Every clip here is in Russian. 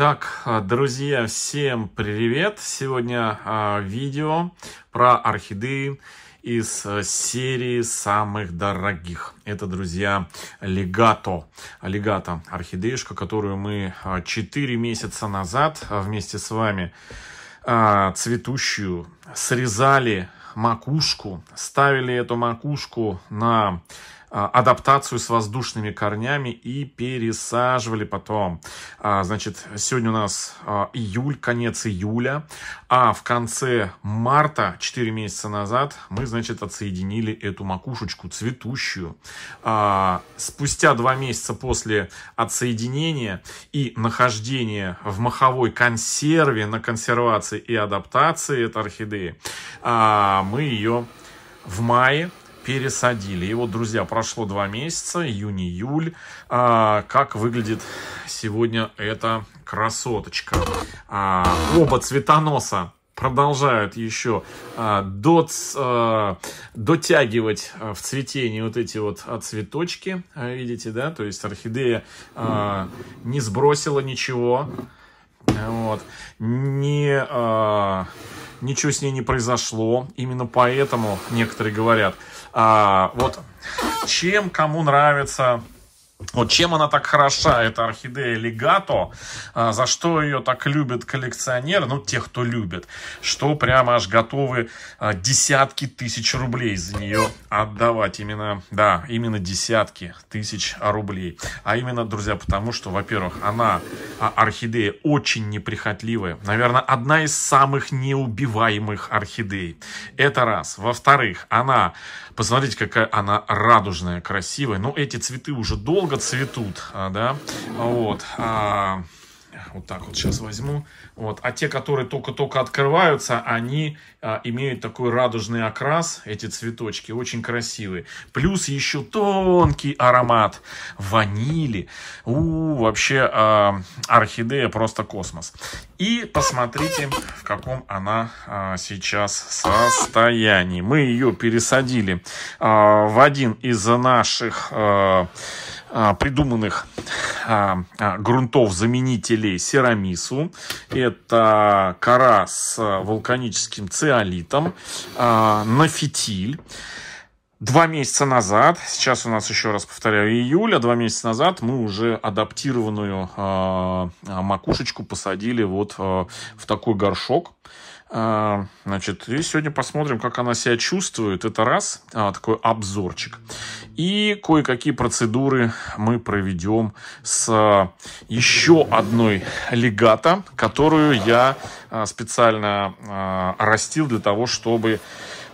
Так, э, друзья, всем привет! Сегодня э, видео про орхидеи из э, серии самых дорогих. Это, друзья, легато. Легато орхидеишка, которую мы 4 э, месяца назад вместе с вами э, цветущую срезали макушку, ставили эту макушку на а, адаптацию с воздушными корнями и пересаживали потом. А, значит, сегодня у нас а, июль, конец июля, а в конце марта, 4 месяца назад, мы, значит, отсоединили эту макушечку цветущую. Спустя 2 месяца после отсоединения и нахождения в маховой консерве на консервации и адаптации этой орхидеи, мы ее в мае пересадили. И вот, друзья, прошло два месяца, июнь-июль. А, как выглядит сегодня эта красоточка? А, оба цветоноса продолжают еще а, дот, а, дотягивать а, в цветении вот эти вот а, цветочки, а, видите, да, то есть орхидея а, не сбросила ничего, вот. Не, а, ничего с ней не произошло. Именно поэтому некоторые говорят, а, вот чем кому нравится вот чем она так хороша, эта орхидея легато, а, за что ее так любят коллекционеры, ну, те, кто любит, что прямо аж готовы а, десятки тысяч рублей за нее отдавать. Именно, да, именно десятки тысяч рублей. А именно, друзья, потому что, во-первых, она, а, орхидея, очень неприхотливая. Наверное, одна из самых неубиваемых орхидей. Это раз. Во-вторых, она, посмотрите, какая она радужная, красивая. Но эти цветы уже долго много цветут, а, да, вот, а, вот так вот сейчас возьму. Вот. А те, которые только-только открываются, они а, имеют такой радужный окрас, эти цветочки, очень красивые. Плюс еще тонкий аромат ванили. У, вообще а, орхидея просто космос. И посмотрите, в каком она а, сейчас состоянии. Мы ее пересадили а, в один из наших... А, а, придуманных а, а, грунтов-заменителей серамису. Это кора с вулканическим циолитом, нафитиль. Два месяца назад, сейчас у нас еще раз повторяю, июля, два месяца назад мы уже адаптированную э, макушечку посадили вот э, в такой горшок. А, значит, и сегодня посмотрим, как она себя чувствует. Это раз, а, такой обзорчик. И кое-какие процедуры мы проведем с а, еще одной легата, которую я специально растил для того, чтобы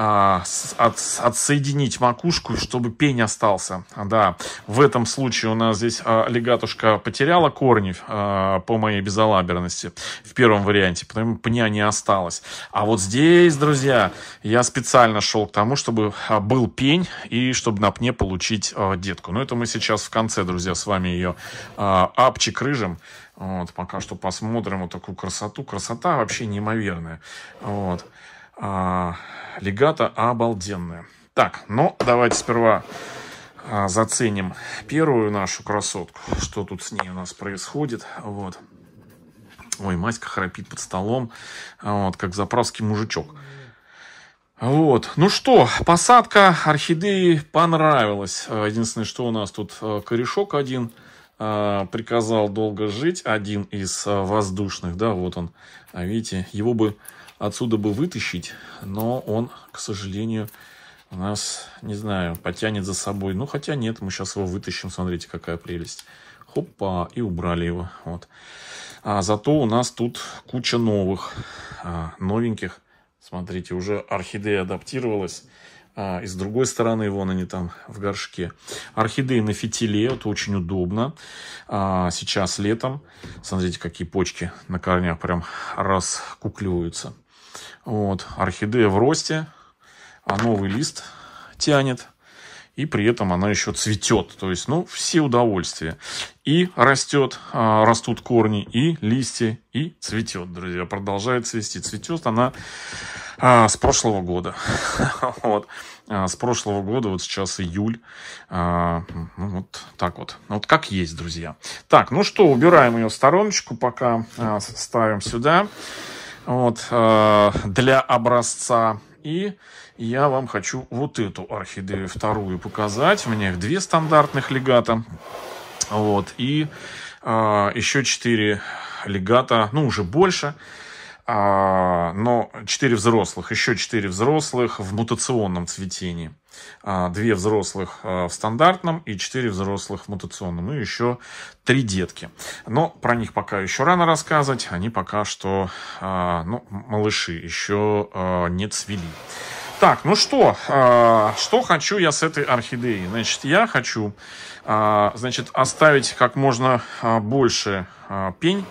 а, от, отсоединить макушку, чтобы пень остался. Да, в этом случае у нас здесь а, легатушка потеряла корни а, по моей безалаберности в первом варианте, потому пня не осталось. А вот здесь, друзья, я специально шел к тому, чтобы был пень и чтобы на пне получить детку. Но ну, это мы сейчас в конце, друзья, с вами ее апчик рыжим. Вот, пока что посмотрим вот такую красоту. Красота вообще неимоверная. Вот. А, легато обалденная. Так, ну давайте сперва а, заценим первую нашу красотку. Что тут с ней у нас происходит. Вот. Ой, Маська храпит под столом. Вот, как заправский мужичок. Вот. Ну что, посадка орхидеи понравилась. Э, единственное, что у нас тут э, корешок один э, приказал долго жить. Один из воздушных, да, вот он. А видите, его бы отсюда бы вытащить, но он, к сожалению, у нас, не знаю, потянет за собой. Ну, хотя нет, мы сейчас его вытащим, смотрите, какая прелесть. Хопа, и убрали его, вот. А зато у нас тут куча новых, а, новеньких. Смотрите, уже орхидея адаптировалась. А, и с другой стороны, вон они там в горшке. Орхидеи на фитиле, это очень удобно. А, сейчас летом, смотрите, какие почки на корнях прям раскуклеваются. Вот, орхидея в росте, а новый лист тянет. И при этом она еще цветет. То есть, ну, все удовольствия. И растет, а, растут корни, и листья, и цветет, друзья. Продолжает цвести. Цветет она а, с прошлого года. Вот. А, с прошлого года, вот сейчас июль. Ну, вот так вот. Ну, вот как есть, друзья. Так, ну что, убираем ее в стороночку, пока ставим сюда вот, э, для образца. И я вам хочу вот эту орхидею вторую показать. У меня их две стандартных легата. Вот, и э, еще четыре легата, ну, уже больше. А, но четыре взрослых, еще четыре взрослых в мутационном цветении. А, две взрослых а, в стандартном и четыре взрослых в мутационном, ну и еще три детки. Но про них пока еще рано рассказывать, они пока что, а, ну, малыши еще не цвели. Так, ну что, что хочу я с этой орхидеей? Значит, я хочу, значит, оставить как можно больше пень,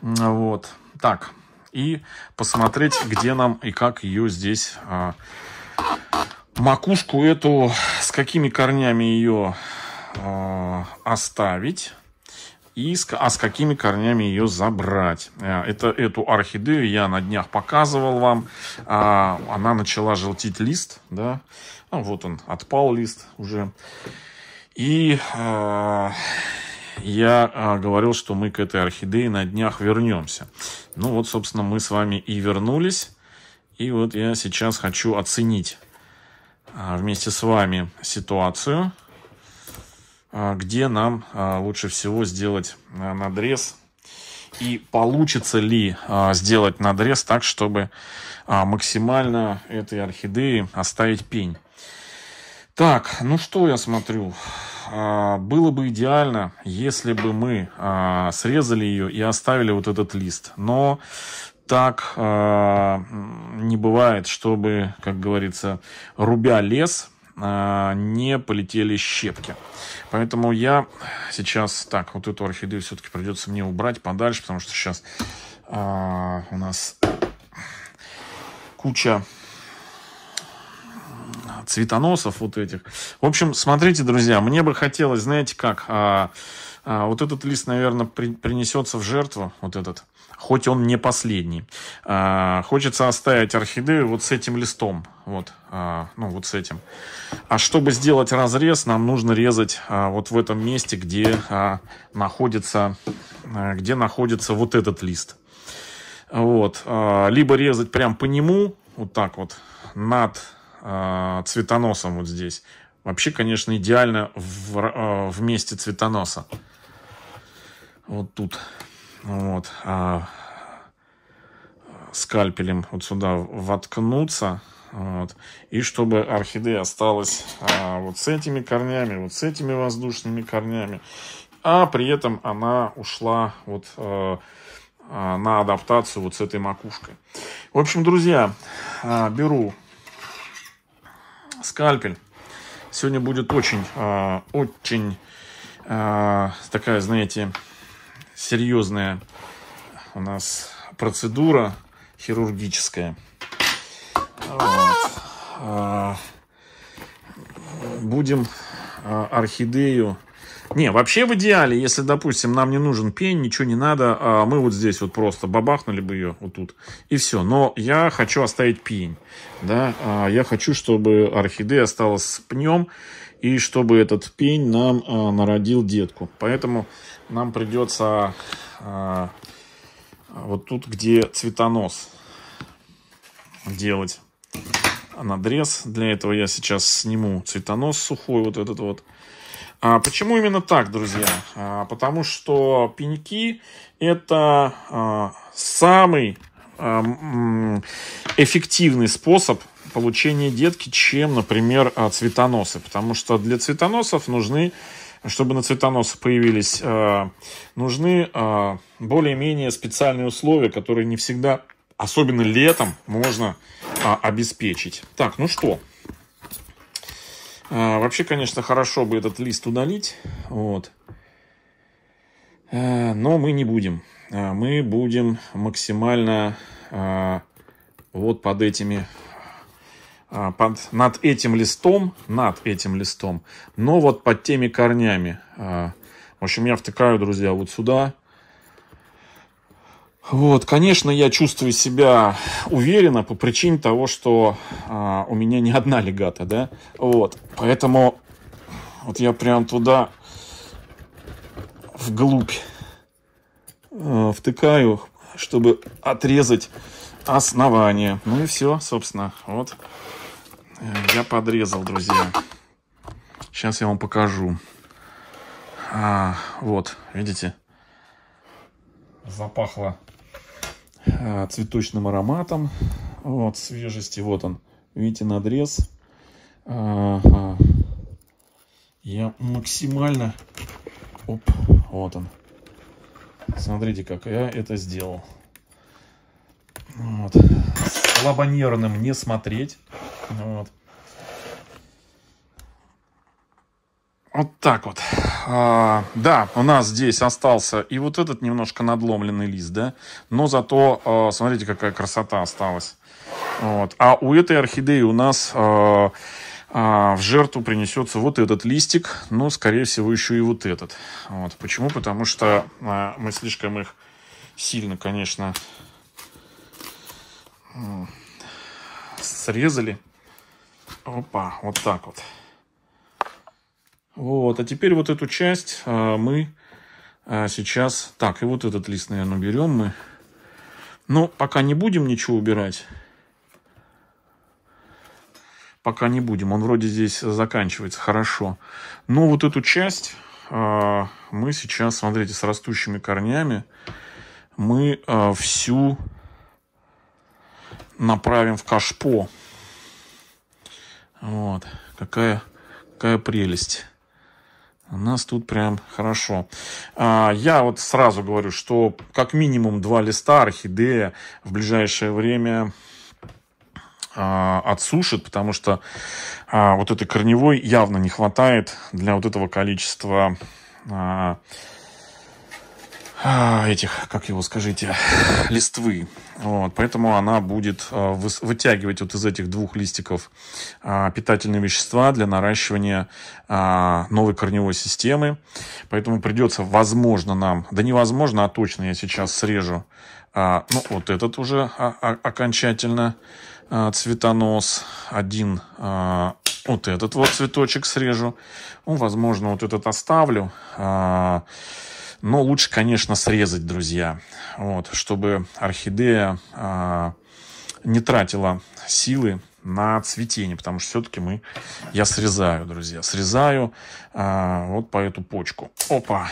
вот, так, и посмотреть, где нам и как ее здесь макушку эту, с какими корнями ее э, а, оставить и с, а с какими корнями ее забрать. Э, это, эту орхидею я на днях показывал вам. А, она начала желтить лист, да. Ну, вот он, отпал лист уже. И а, я а, говорил, что мы к этой орхидее на днях вернемся. Ну вот, собственно, мы с вами и вернулись. И вот я сейчас хочу оценить а, вместе с вами ситуацию, а, где нам а, лучше всего сделать надрез и получится ли сделать надрез так, чтобы максимально этой орхидеи оставить пень. Так, ну что я смотрю. Было бы идеально, если бы мы срезали ее и оставили вот этот лист. Но так э, не бывает, чтобы, как говорится, рубя лес, э, не полетели щепки. Поэтому я сейчас, так, вот эту орхидею все-таки придется мне убрать подальше, потому что сейчас э, у нас куча цветоносов вот этих. В общем, смотрите, друзья, мне бы хотелось, знаете как, а, а, вот этот лист, наверное, при, принесется в жертву, вот этот, хоть он не последний. А, хочется оставить орхидею вот с этим листом, вот, а, ну вот с этим. А чтобы сделать разрез, нам нужно резать а, вот в этом месте, где а, находится, а, где находится вот этот лист. Вот, а, либо резать прям по нему, вот так вот, над а, цветоносом вот здесь. Вообще, конечно, идеально в, а, в месте цветоноса. Вот тут. Вот. А скальпелем вот сюда воткнуться. Вот. И чтобы орхидея осталась а, вот с этими корнями, вот с этими воздушными корнями. А при этом она ушла вот а, а, на адаптацию вот с этой макушкой. В общем, друзья, а, беру скальпель. Сегодня будет очень, а, очень а, такая, знаете, серьезная у нас процедура хирургическая. Вот. А, будем орхидею не, вообще в идеале, если, допустим, нам не нужен пень, ничего не надо, а мы вот здесь вот просто бабахнули бы ее вот тут, и все. Но я хочу оставить пень, да, а я хочу, чтобы орхидея осталась с пнем, и чтобы этот пень нам а, народил детку. Поэтому нам придется а, вот тут, где цветонос, делать надрез. Для этого я сейчас сниму цветонос сухой, вот этот вот. А почему именно так, друзья? А, потому что пеньки это а, самый а, эффективный способ получения детки, чем, например, цветоносы. Потому что для цветоносов нужны чтобы на цветоносы появились, нужны более-менее специальные условия, которые не всегда, особенно летом, можно обеспечить. Так, ну что, а, вообще, конечно, хорошо бы этот лист удалить. Вот. Э, но мы не будем. А, мы будем максимально а, вот под этими под, над этим листом, над этим листом, но вот под теми корнями. В общем, я втыкаю, друзья, вот сюда. Вот, конечно, я чувствую себя уверенно по причине того, что а, у меня не одна легата, да, вот, поэтому вот я прям туда вглубь э, втыкаю, чтобы отрезать основание. Ну и все, собственно, вот э, я подрезал, друзья. Сейчас я вам покажу. А, вот, видите? Запахло а, цветочным ароматом. Вот, свежести, вот он. Видите, надрез. Я максимально... Оп, вот он. Смотрите, как я это сделал. Вот. Слабонервным не смотреть. Вот. Вот так вот. А, да, у нас здесь остался и вот этот немножко надломленный лист, да, но зато, а, смотрите, какая красота осталась. Вот. А у этой орхидеи у нас а, а, в жертву принесется вот этот листик, но, скорее всего, еще и вот этот. Вот. Почему? Потому что а, мы слишком их сильно, конечно, срезали. Опа, вот так вот. Вот, а теперь вот эту часть а, мы а, сейчас... Так, и вот этот лист, наверное, берем мы. Но ну, пока не будем ничего убирать. Пока не будем. Он вроде здесь заканчивается хорошо. Но вот эту часть а, мы сейчас, смотрите, с растущими корнями, мы всю направим в кашпо. Вот. Какая, какая прелесть. У нас тут прям хорошо. А, я вот сразу говорю, что как минимум два листа орхидея в ближайшее время а, отсушит, потому что а, вот этой корневой явно не хватает для вот этого количества а, этих, как его скажите, листвы. Вот, поэтому она будет а, вытягивать вот из этих двух листиков а, питательные вещества для наращивания новой корневой системы. Поэтому придется, возможно, нам, да невозможно, а точно я сейчас срежу, ну вот этот уже окончательно цветонос, один вот этот вот цветочек срежу, ну, возможно, вот этот оставлю, но лучше, конечно, срезать, друзья, вот, чтобы орхидея а, не тратила силы на цветение, потому что все-таки мы, я срезаю, друзья, срезаю а, вот по эту почку. Опа,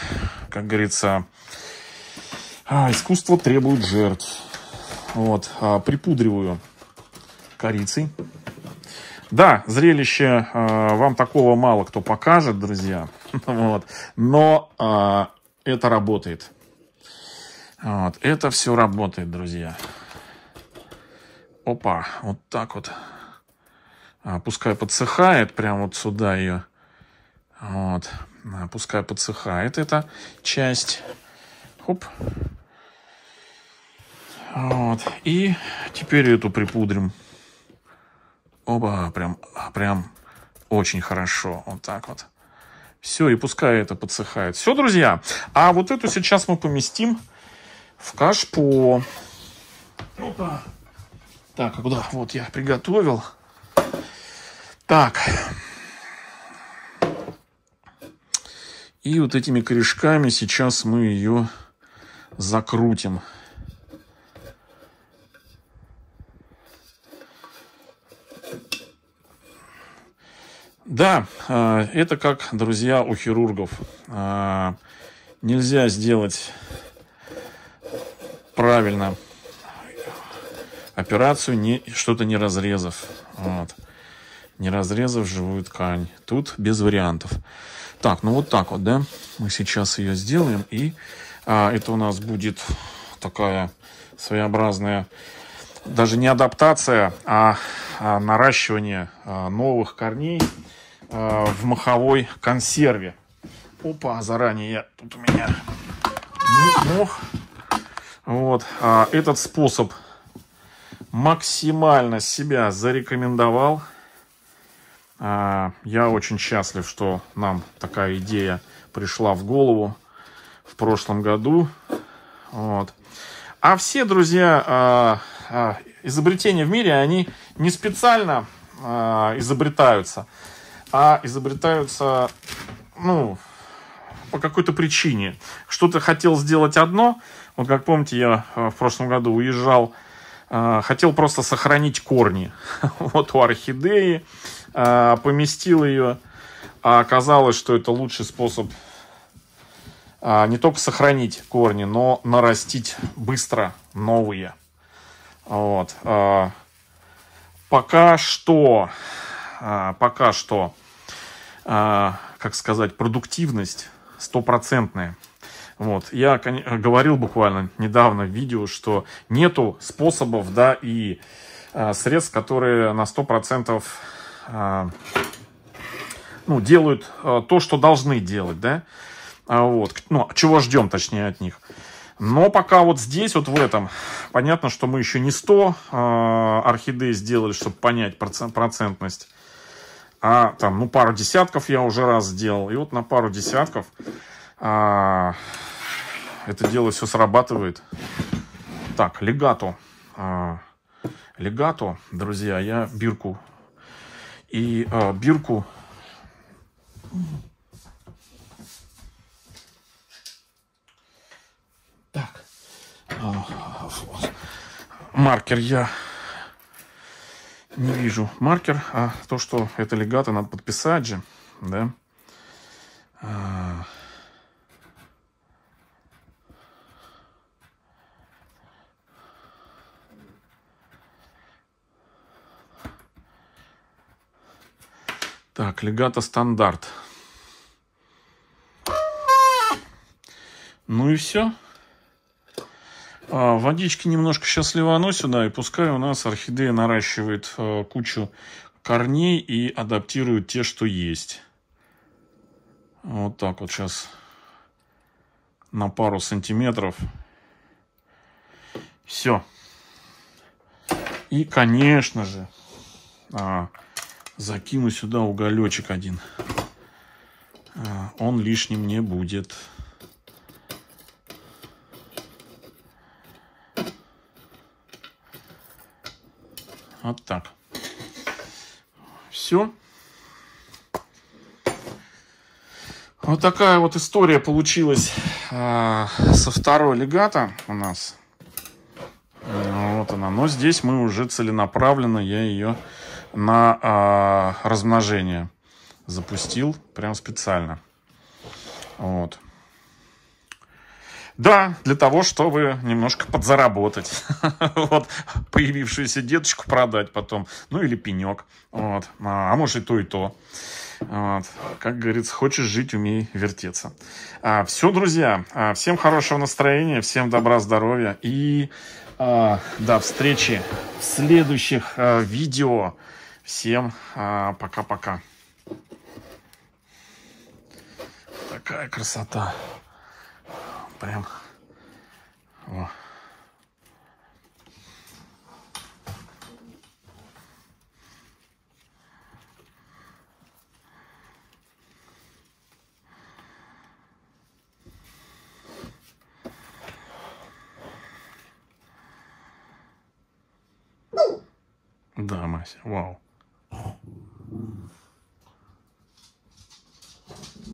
как говорится, а, искусство требует жертв. Вот, а, припудриваю корицей. Да, зрелище э, вам такого мало кто покажет, друзья. вот. Но а, это работает. Вот, это все работает, друзья. Опа, вот так вот. А, пускай подсыхает, прям вот сюда ее. Вот, а, пускай подсыхает эта часть. Хоп. Вот, и теперь эту припудрим. Оба, прям, прям очень хорошо. Вот так вот. Все, и пускай это подсыхает. Все, друзья. А вот эту сейчас мы поместим в кашпо. Опа. Так, а куда? Вот я приготовил. Так. И вот этими корешками сейчас мы ее закрутим. Да, э, это как, друзья, у хирургов. Э, нельзя сделать правильно операцию, не, что-то не разрезав. Вот. Не разрезав живую ткань. Тут без вариантов. Так, ну вот так вот, да. Мы сейчас ее сделаем. И а, это у нас будет такая своеобразная даже не адаптация, а, а наращивание а, новых корней. Э, в маховой консерве. Опа, заранее я тут у меня мох. Вот, а, этот способ максимально себя зарекомендовал. А, я очень счастлив, что нам такая идея пришла в голову в прошлом году. Вот. А все, друзья, а, а, изобретения в мире, они не специально а, изобретаются а изобретаются, ну, по какой-то причине. Что-то хотел сделать одно. Вот как помните, я э, в прошлом году уезжал, э, хотел просто сохранить корни. Вот у орхидеи э, поместил ее, а оказалось, что это лучший способ не только сохранить корни, но нарастить быстро новые. Вот. Пока что а, пока что, а, как сказать, продуктивность стопроцентная. Вот. Я говорил буквально недавно в видео, что нету способов, да, и а, средств, которые на 100% ну, делают то, что должны делать, да, вот, ну, чего ждем, точнее, от них. Но пока вот здесь, вот в этом, понятно, что мы еще не 100 орхидей сделали, чтобы понять процентность а там, ну, пару десятков я уже раз сделал. И вот на пару десятков а, это дело все срабатывает. Так, легато, А, легату, друзья, я бирку. И а, бирку... Так. А, маркер я не вижу маркер, а то, что это легато, надо подписать же, да. А. Так, легато стандарт. Ну и все. А, водички немножко сейчас ливану сюда, и пускай у нас орхидея наращивает а, кучу корней и адаптирует те, что есть. Вот так вот сейчас на пару сантиметров. Все. И, конечно же, а, закину сюда уголечек один. А, он лишним не будет. Вот так. Все. Вот такая вот история получилась э, со второго легата у нас. Вот она. Но здесь мы уже целенаправленно, я ее на э, размножение запустил прям специально. Вот. Да, для того, чтобы немножко подзаработать. вот, появившуюся деточку продать потом. Ну, или пенек. Вот. А, а может и то, и то. Вот. Как говорится, хочешь жить, умей вертеться. А, все, друзья. А, всем хорошего настроения, всем добра, здоровья. И а, до встречи в следующих а, видео. Всем а, пока-пока. Такая красота прям. О. Да, Мася, вау.